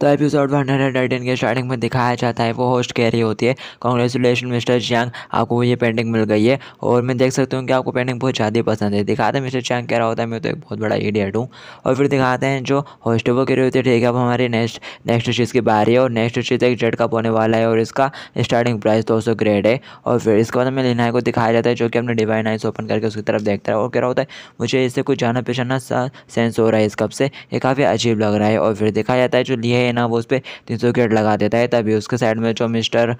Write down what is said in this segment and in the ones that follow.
तो episode one hundred eighteen के starting में दिखाया जाता है वो होस्ट कह रही होती है कॉन्ग्रेचुलेशन मिस्टर चैंग आपको ये पेंटिंग मिल गई है और मैं देख सकता हूँ कि आपको पेंटिंग बहुत ज़्यादा पसंद है दिखाते हैं मिस्टर चियांग कह रहा होता है मैं तो एक बहुत बड़ा इडियट हूँ और फिर दिखाते हैं जो होस्ट वो कह रही होती है ठीक है अब हमारे नेक्स्ट नेक्स्ट चीज़ की बारी है और नेक्स्ट चीज़ एक जेड कप होने वाला है और इसका स्टार्टिंग प्राइस दो सौ ग्रेड है और फिर इसके बाद हमें लिनाई को दिखाया जाता है जो कि हमने डिवाइन आइस ओपन करके उसकी तरफ देखता है और कह रहा होता है मुझे इससे कुछ जाना पहचाना सा सेंस हो रहा है इस कप से ये काफ़ी अजीब लग रहा है और फिर दिखाया जाता है जो लिए है ना वो उस पर तीन सौ विकेट लगा देता है तभी उसके साइड में जो मिस्टर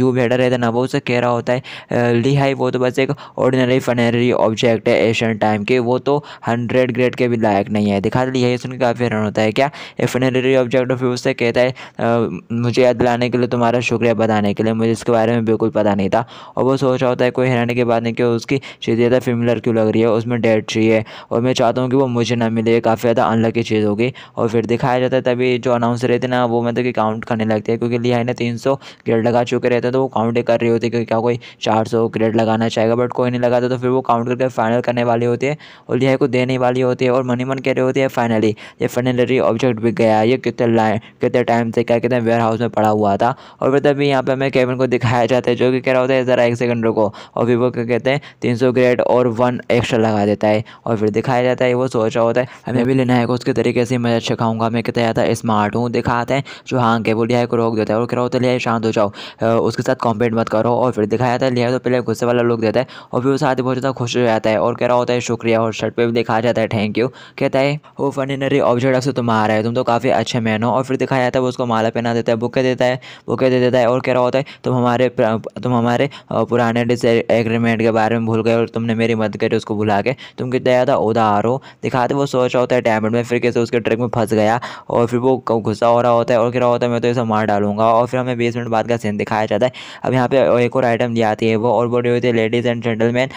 यू बेडर रहता है ना वो उसे कह रहा होता है लिहाई वो तो बस एक ऑर्डिनरी फनरी ऑब्जेक्ट है एशियन टाइम के वो तो हंड्रेड ग्रेड के भी लायक नहीं है दिखा लिहाई सुन के काफ़ी हैरान होता है क्या ए फनरी ऑब्जेक्ट फिर उससे कहता है मुझे याद दिलाने के लिए तुम्हारा शुक्रिया बताने के लिए मुझे इसके बारे में बिल्कुल पता नहीं था और वो सोच रहा होता है कोई हैरानी की बात नहीं कि उसकी चीज़ ज़्यादा फिमिलर क्यों लग रही है उसमें डेड चाहिए और मैं चाहता हूँ कि वो मुझे ना मिले काफ़ी ज़्यादा अनलकी चीज़ होगी और फिर दिखाया जाता है तभी जो अनाउंस रहते ना वो मतलब कि काउंट करने लगते हैं क्योंकि लिहाई ने तीन सौ ग्रेड लगा चुके रहते हैं तो वो काउंट कर रही होती है कि क्या कोई चार सौ ग्रेड लगाना चाहेगा बट कोई नहीं लगाता तो फिर वो काउंट करके फाइनल करने वाले होते हैं और लिहाई को देने वाली होती है और मनी मन कह रहे होते हैं फाइनली ये फाइनलरी ऑब्जेक्ट बिक गया ये कितने लाइन कितने टाइम से क्या कितने वेयर हाउस में पड़ा हुआ था और फिर मतलब तभी यहाँ पर हमें केविन को दिखाया जाता है जो कि कह रहा होता है ज़रा एक सेकंड रुको और फिर वो क्या कहते हैं तीन सौ ग्रेड और वन एक्स्ट्रा लगा देता है और फिर दिखाया जाता है वो सोच रहा होता है हमें भी लेना है उसके तरीके से मैं अच्छा खाऊंगा मैं कहता था इस स्मार्ट हूँ दिखाते हैं जो हाँ के वो को रोक देता है और कह रहा होता है शांत हो जाओ उसके साथ कॉम्पेट मत करो और फिर दिखाया जाता है लिया तो पहले गुस्से वाला लोग देता है और फिर उस आदमी बहुत ज़्यादा खुश हो जाता है और कह रहा होता है शुक्रिया और शर्ट पर भी दिखाया जाता है थैंक यू कहता है वो नरी ऑब्जेक्ट से तुम्हारा है तुम तो काफ़ी अच्छे मैन हो और फिर दिखाया जाता है वो उसको माला पहना देता है बुके देता है बुके दे देता है और कह रहा होता है तुम हमारे तुम हमारे पुराने डिस एग्रीमेंट के बारे में भूल गए और तुमने मेरी मदद करी उसको भुला के तुम कितना ज़्यादा उदार हो दिखाते वो सोच रहा होता है टैबलेट में फिर कैसे उसके ट्रक में फंस गया और फिर वो गुस्सा हो रहा होता है और क्या होता है मैं तो इसे मार डालूंगा और फिर हमें बीस मिनट बाद का सीन दिखाया जाता है अब यहाँ पे एक और आइटम दी आती है वो और बोल रही होती है लेडीज़ एंड जेंटलमैन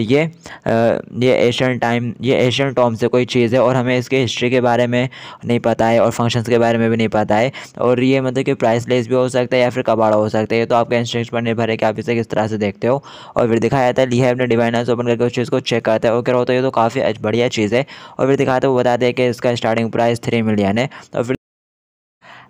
ये ये एशियन टाइम ये एशियन टॉम से कोई चीज़ है और हमें इसके हिस्ट्री के बारे में नहीं पता है और फंक्शन के बारे में भी नहीं पता है और ये मतलब कि प्राइसलेस भी हो सकता है या फिर कबाड़ा हो सकता है तो आपके इंस्ट्रक्स पर निर्भर है कि आप इसे किस तरह से देखते हो और फिर दिखाया जाता है लिया अपने डिवाइनर्स ओपन करके उस चीज़ को चेक करता है और क्या होता है ये तो काफ़ी बढ़िया चीज़ है और फिर दिखाते वो बताते हैं कि इसका स्टार्टिंग प्राइस थ्री मिलियन है और फिर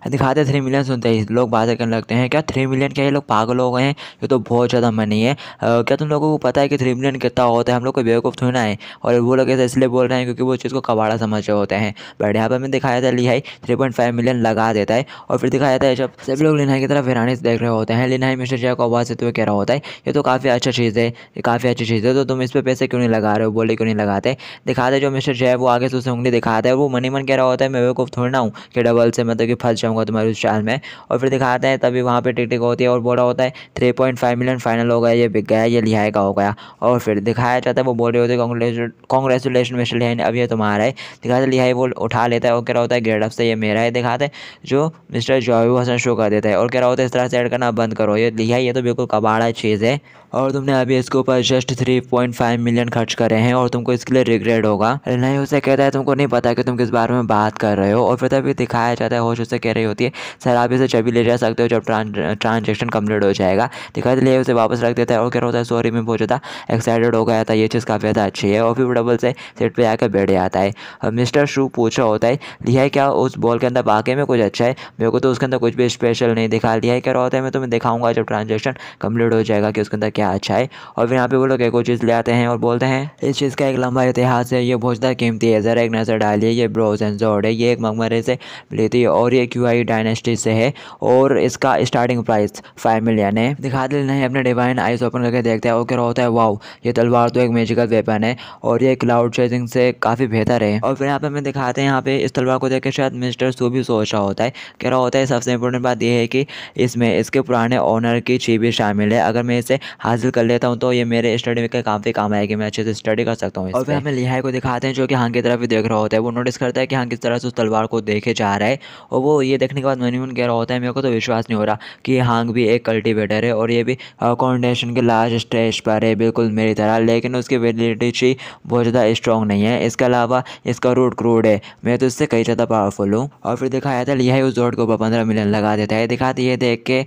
दिखाते थ्री मिलियन सुनते ही लोग बातें करने लगते हैं क्या थ्री मिलियन क्या ये लोग पागल हो गए हैं ये तो बहुत ज़्यादा मनी है क्या तुम लोगों को पता है कि थ्री मिलियन कितना होता है हम लोग को बेवकूफ़ थोड़ी ना है और वो लोग ऐसे इसलिए बोल रहे हैं क्योंकि वो चीज़ को कबाड़ा समझ रहे होते हैं बट यहाँ पर हमें दिखाया था लिहाई थ्री पॉइंट फाइव मिलियन लगा देता है और फिर दिखाया था जब सभी लोग लिनाई की तरफ हैरानी देख रहे होते हैं लिनाई मिस्टर जय को आवाज़ देते हुए कह रहा होता है ये तो काफ़ी अच्छा चीज़ है ये काफ़ी अच्छी चीज़ है तो तुम इस पर पैसे क्यों नहीं लगा रहे हो बोले क्यों नहीं लगाते दिखाते जो मिस्टर जय वो आगे से उसे उंगली दिखाता है वो मनी मन कह रहा होता है मैं बेवकूफ़ थोड़ी ना हूँ कि डबल से मतलब कि फंस करूँगा तुम्हारे उस चैनल में और फिर दिखाते हैं तभी वहाँ पर टिक टिक होती है और बोरा होता है three point five million final हो गया ये बिक गया ये लिहाय का हो गया और फिर दिखाया जाता है वो बोल रहे होते कॉन्ग्रेचुलेशन कॉन्ग्रेचुलेशन मिस्टर लिहाई अभी तुम्हारा है दिखाते लिहाई वो उठा लेता है और कह रहा होता है गेट अप से ये मेरा है दिखाते जो मिस्टर जॉबी हसन शो कर देता है और कह रहा होता है इस तरह से एड करना बंद करो ये लिहाई ये तो बिल्कुल कबाड़ा चीज़ है और तुमने अभी इसके ऊपर just three point five million खर्च करे हैं और तुमको इसके लिए रिग्रेट होगा नहीं उसे कहता है तुमको नहीं पता कि तुम किस बारे में बात कर रहे हो और फिर तभी दिखाया जाता है होश उसे कह रहे रही होती है सर आप इसे जब ले जा सकते हो जब ट्रांजेक्शन कम्प्लीट हो जाएगा दिखाई दे तो उसे वापस रख देता है और क्या होता है सॉरी में बहुत ज़्यादा एक्साइटेड हो गया था ये चीज़ काफ़ी ज़्यादा अच्छी है और फिर डबल से सेट पर आकर बैठ जाता है और मिस्टर शू पूछा होता है लिया क्या उस बॉल के अंदर वाकई में कुछ अच्छा है मेरे को तो उसके अंदर कुछ भी स्पेशल नहीं दिखा लिया है क्या होता है मैं तुम्हें दिखाऊंगा जब ट्रांजेक्शन कम्प्लीट हो जाएगा कि उसके अंदर क्या अच्छा है और फिर यहाँ पे वो लोग एक और चीज़ ले आते हैं और बोलते हैं इस चीज़ का एक लंबा इतिहास है ये बहुत ज़्यादा कीमती है ज़रा एक नज़र डालिए ये ब्रोज एंड जोड़ है ये एक मकमरे से लेती है और ये क्यू वाई डायनेस्टी से है और इसका स्टार्टिंग प्राइस फाइव मिलियन है दिखा देना है अपने डिवाइन आइस ओपन करके देखते हैं और क्या होता है वाओ ये तलवार तो एक मेजिकल वेपन है और ये क्लाउड चेजिंग से काफ़ी बेहतर है और फिर यहाँ पर हमें दिखाते हैं यहाँ पे इस तलवार को देख के शायद मिस्टर सू भी सोच रहा होता है कह रहा होता है सबसे इंपॉर्टेंट बात यह है कि इसमें इसके पुराने ऑनर की चीज भी शामिल है अगर मैं इसे हासिल कर लेता हूँ तो ये मेरे स्टडी में काफ़ी काम आएगी मैं अच्छे से स्टडी कर सकता हूँ और फिर हमें लिहाई को दिखाते हैं जो कि हाँ की तरफ भी देख रहा होता है वो नोटिस करता है कि हाँ किस तरह से उस तलवार को देखे जा रहा है और वो ये देखने के बाद मनीमन कह रहा होता है मेरे को तो विश्वास नहीं हो रहा कि हांग भी एक कल्टिवेटर है और ये भी कॉन्टेशन के लास्ट स्टेज पर है बिल्कुल मेरी तरह लेकिन उसकी वेलिडिटी बहुत ज़्यादा स्ट्रॉन्ग नहीं है इसके अलावा इसका रूट क्रूड है मैं तो इससे कई ज़्यादा पावरफुल हूँ और फिर दिखाया था लिहाई उस जोड़ के ऊपर पंद्रह मिलियन लगा देता है दिखाते ये देख के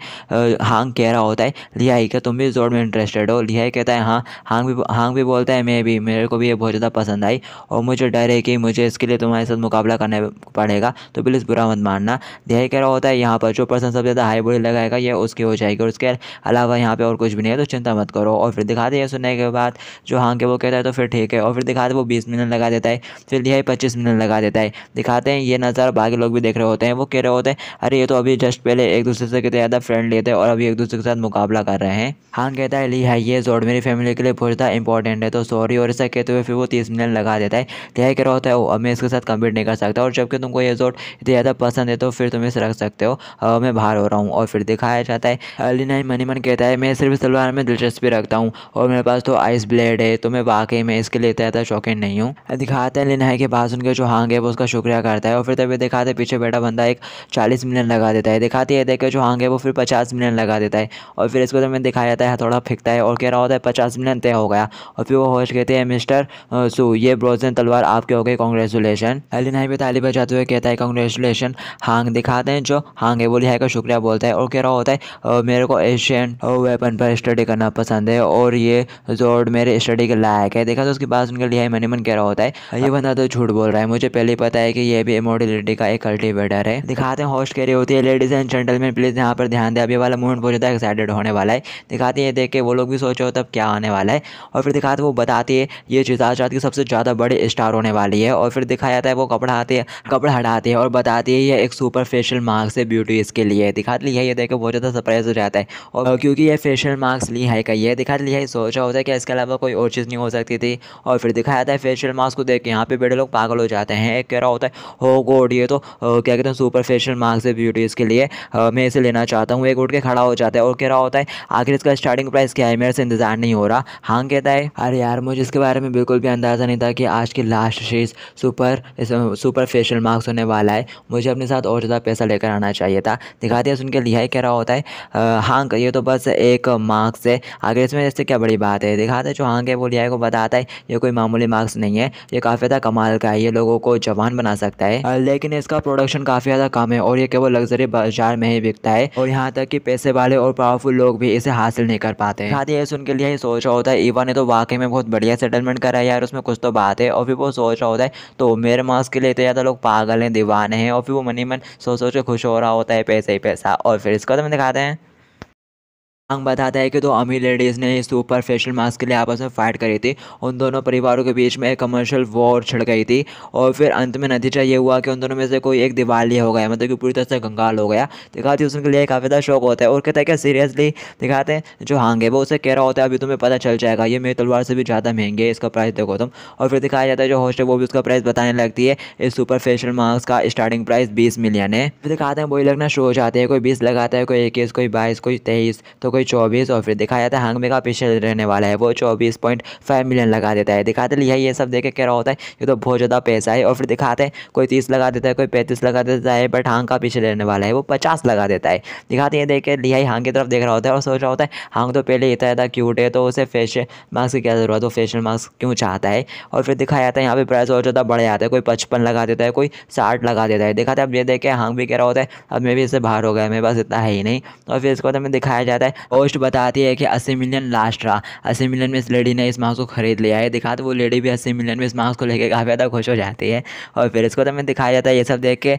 हांग कह रहा होता है लिहाई का तुम भी इस जोड़ में इंटरेस्टेड हो लिहाई कहता है हाँ हांग भी हांग भी बोलता है मैं भी मेरे को भी ये बहुत ज़्यादा पसंद आई और मुझे डर है कि मुझे इसके लिए तुम्हारे साथ मुकाबला करना पड़ेगा तो प्लीज़ बुरा मत मानना ध्यान क्या होता है यहाँ पर जो पर्सन सबसे ज़्यादा हाई बोली लगाएगा ये उसकी हो जाएगी और उसके अलावा यहाँ पर और कुछ भी नहीं है तो चिंता मत करो और फिर दिखाते हैं सुनने के बाद जो हाँ के वो कहता है तो फिर ठीक है और फिर दिखाते वो बीस मिनट लगा देता है फिर दिया पच्चीस मिनट लगा देता है दिखाते हैं ये नज़र बाकी लोग भी देख रहे होते हैं वो कह रहे होते हैं अरे ये तो अभी जस्ट पहले एक दूसरे से कितने ज़्यादा फ्रेंड लेते हैं और अभी एक दूसरे के साथ मुकाबला कर रहे हैं हाँ कहता है ली ये जोड़ मेरी फैमिली के लिए बहुत ज़्यादा इंपॉर्टेंट है तो सॉरी और ऐसा कहते हुए फिर वो तीस मिनट लगा देता है दिया कह रहा होता है अब मैं इसके साथ कम्पीट नहीं कर सकता और जबकि तुमको ये जोड़ इतना ज़्यादा पसंद है तो फिर तुम इसे रख सकते हो आ, मैं बाहर हो रहा हूँ और फिर दिखाया जाता है अली नाइन मनी मन कहता है मैं सिर्फ सलवार में दिलचस्पी रखता हूँ और मेरे पास तो आइस ब्लेड है तो मैं वाकई में इसके लिए ज़्यादा शौकीन नहीं हूँ दिखाते हैं लिनाई के पास उनके जो हांग है वो उसका शुक्रिया करता है और फिर तभी दिखाते पीछे बैठा बंदा एक चालीस मिलियन लगा देता है दिखाते है देखे जो हांग है वो फिर पचास मिलियन लगा देता है और फिर इसको तुम्हें दिखाया जाता है थोड़ा फेंकता है और कह रहा होता है पचास मिलियन तय हो गया और फिर वो होश कहते हैं मिस्टर सू ये ब्रोजन तलवार आपके हो गए कॉन्ग्रेचुलेशन अली नाई भी ताली बजाते हुए कहता है कॉन्ग्रेचुलेशन हांग दिखाते हैं जो हांगे बोली है का शुक्रिया बोलता है और कह रहा होता है मेरे को एशियन वेपन पर स्टडी करना पसंद है और ये जोड़ मेरे स्टडी के लायक है देखा तो उसके बाद लिहाई मनी मनीमन कह रहा होता है ये हाँ। बंदा तो झूठ बोल रहा है मुझे पहले पता है कि ये भी इमोडिलिटी का एक कल्टिवेटर है दिखाते हैं होस्ट कह रही होती है लेडीज एंड जेंटलमैन प्लीज यहाँ पर ध्यान दे अभी वाला मूवमेंट बहुत ज़्यादा एक्साइटेड होने वाला है दिखाती है देख के वो लोग भी सोचो तब क्या आने वाला है और फिर दिखाते वो बताती है ये चिताजात की सबसे ज़्यादा बड़ी स्टार होने वाली है और फिर दिखाया जाता है वो कपड़ा आती है कपड़ा हटाती है और बताती है ये एक सुपर फेशियल मार्क्स है ब्यूटी इसके लिए दिखा ली है ये देखो बहुत ज़्यादा सरप्राइज हो जाता है और हाँ। क्योंकि ये फेशियल मार्क्स ली है कहीं ये दिखा लिया है सोचा होता है कि इसके अलावा कोई और चीज़ नहीं हो सकती थी और फिर दिखाया था फेशियल मार्क्स को देख के यहाँ पे बेटे लोग पागल हो जाते हैं एक कह रहा होता है हो गोड ये तो क्या कहते हैं सुपर फेशियल मार्क्स है ब्यूटी इसके लिए मैं इसे लेना चाहता हूँ एक उठ के खड़ा हो जाता है और कह रहा होता है आखिर इसका स्टार्टिंग प्राइस क्या है मेरे से इंतजार नहीं हो रहा हाँ कहता है अरे यार मुझे इसके बारे में बिल्कुल भी अंदाज़ा नहीं था कि आज की लास्ट चीज़ सुपर सुपर फेशियल मार्क्स होने वाला है मुझे अपने साथ और ज़्यादा पैसा लेकर आना चाहिए था दिखाते उनके लिहाई कह रहा होता है हाँ ये तो बस एक मार्क्स है आगे इसमें जैसे क्या बड़ी बात है दिखाते जो हाँ के वो लिहाई को बताता है ये कोई मामूली मार्क्स नहीं है ये काफ़ी ज़्यादा कमाल का है ये लोगों को जवान बना सकता है लेकिन इसका प्रोडक्शन काफ़ी ज़्यादा कम है और ये केवल लग्जरी बाजार में ही बिकता है और यहाँ तक कि पैसे वाले और पावरफुल लोग भी इसे हासिल नहीं कर पाते दिखाते ये सुन के लिए ही सोच रहा होता है ईवा ने तो वाकई में बहुत बढ़िया सेटलमेंट करा है यार उसमें कुछ तो बात है और फिर वो सोच रहा होता है तो मेरे मार्क्स के लिए तो ज़्यादा तो लोग पागल हैं दीवाने हैं और फिर वो मनी मन सो सोच के खुश हो रहा होता है पैसे ही पैसा और फिर इसको तो हम दिखाते हैं मांग बताता है कि दो अमीर लेडीज़ ने इस सुपर फेशियल मास्क के लिए आपस में फाइट करी थी उन दोनों परिवारों के बीच में एक कमर्शियल वॉर छिड़ गई थी और फिर अंत में नतीजा ये हुआ कि उन दोनों में से कोई एक दिवाली हो गया मतलब कि पूरी तरह से गंगाल हो गया दिखाती है उसके लिए काफ़ी ज़्यादा शौक होता है और कहता है क्या सीरियसली दिखाते हैं जो हांग है वो उसे कह रहा होता है अभी तुम्हें पता चल जाएगा ये मेरी तलवार से भी ज़्यादा महंगे है इसका प्राइस देखो तुम और फिर दिखाया जाता है जो हॉस्टल है वो भी उसका प्राइस बताने लगती है इस सुपर फेशियल मास्क का स्टार्टिंग प्राइस बीस मिलियन है फिर दिखाते हैं वही लगना शुरू हो जाते हैं कोई बीस लगाता है कोई इक्कीस कोई बाईस कोई तेईस तो कोई चौबीस और फिर दिखाया जाता है हंगमे का पीछे रहने वाला है वो चौबीस पॉइंट फाइव मिलियन लगा देता है दिखाते लिया ये सब देखे कह रहा होता है ये तो बहुत ज़्यादा पैसा है और फिर दिखाते हैं कोई तीस लगा देता है कोई पैंतीस लगा देता है बट हांग का पीछे रहने वाला है वो पचास लगा देता है दिखाते हैं देखे लिया लिहाई हांग की तरफ देख रहा होता है और सोच रहा होता है हांग तो पहले इतना ज़्यादा क्यूट है तो उसे फेशियल मास्क की क्या ज़रूरत हो फेशियल मास्क क्यों चाहता है और फिर दिखाया जाता है यहाँ पर प्राइस और ज़्यादा बढ़ जाता है कोई पचपन लगा देता है कोई साठ लगा देता है दिखाते अब ये देखे हांग भी कह रहा होता है अब मैं भी इससे बाहर हो गया मेरे पास इतना है ही नहीं और फिर इसको मैं दिखाया जाता है पोस्ट बताती है कि अस्सी मिलियन लास्ट रहा अस्सी मिलियन में इस लेडी ने इस माउस को खरीद लिया है दिखा तो वो लेडी भी अस्सी मिलियन में इस माउस को लेकर काफ़ी ज़्यादा खुश हो जाती है और फिर इसको तो हमें दिखाया जाता है ये सब देख के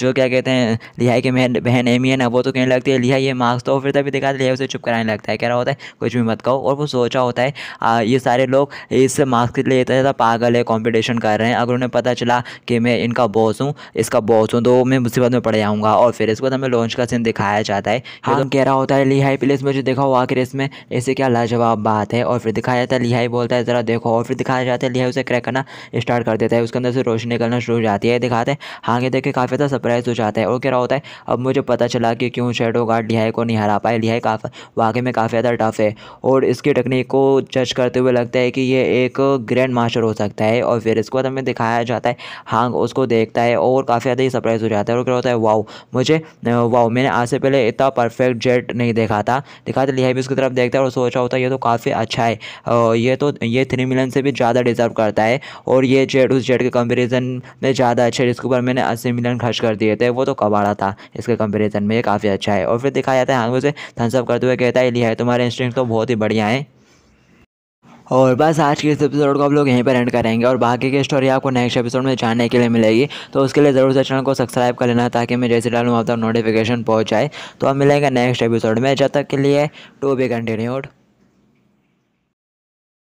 जो क्या कहते हैं लिहाई की मेरी बहन एमी है ना वो तो कहने लगती है लिहाई ये मास्क तो फिर तभी दिखा लिहाई उसे चुप कराने लगता है कह रहा होता है कुछ भी मत कहो और वो सोचा होता है ये सारे लोग इस मास्क के लिए इतना पागल है कॉम्पिटिशन कर रहे हैं अगर उन्हें पता चला कि मैं इनका बॉस हूँ इसका बॉस हूँ तो मैं मुसीबत में पड़ जाऊँगा और फिर इसको हमें तो लॉन्च का सीन दिखाया जाता है हाँ तो कह रहा होता है लिहाई प्लीज रेस में जो देखा वो आखिर रेस में ऐसे क्या लाजवाब बात है और फिर दिखाया जाता है लिहाई बोलता है ज़रा देखो और फिर दिखाया जाता है लिहाई उसे क्रैक करना स्टार्ट कर देता है उसके अंदर से रोशनी निकलना शुरू हो जाती है दिखाते हैं आगे देख के काफ़ी ज़्यादा सरप्राइज हो जाता है और क्या रहा होता है अब मुझे पता चला कि क्यों शेडो गार्ड लिहाई को नहीं हरा पाए लिहाई काफ़ी वाकई में काफ़ी ज़्यादा टफ है और इसकी टेक्निक को जज करते हुए लगता है कि ये एक ग्रैंड मास्टर हो सकता है और फिर इसको हमें दिखाया जाता है हांग उसको देखता है और काफ़ी ज़्यादा ही सरप्राइज हो जाता है और क्या होता है वाओ मुझे वाओ मैंने आज से पहले इतना परफेक्ट जेट नहीं देखा था दिखाते तो लिहाज भी उसकी तरफ देखता है और सोचा होता है ये तो काफ़ी अच्छा है और ये तो ये थ्री मिलियन से भी ज़्यादा डिज़र्व करता है और ये जेड उस जेड के कंपेरिजन में ज़्यादा अच्छा है जिसके ऊपर मैंने अस्सी मिलियन खर्च कर दिए थे वो तो कबाड़ा था इसके कंपेरिजन में ये काफ़ी अच्छा है और फिर दिखाया जाता है हाँ उसे थम्सअप करते हुए कहता है लिहाज तुम्हारे इंस्टिंग तो बहुत ही बढ़िया है और बस आज के इस एपिसोड को आप लोग यहीं पर एंड करेंगे और बाकी की स्टोरी आपको नेक्स्ट एपिसोड में जानने के लिए मिलेगी तो उसके लिए ज़रूर से चैनल को सब्सक्राइब कर लेना ताकि मैं जैसे डालूँ आप तक नोटिफिकेशन पहुँच जाए तो आप मिलेंगे नेक्स्ट एपिसोड में जब तक के लिए टू बी कंटिन्यूड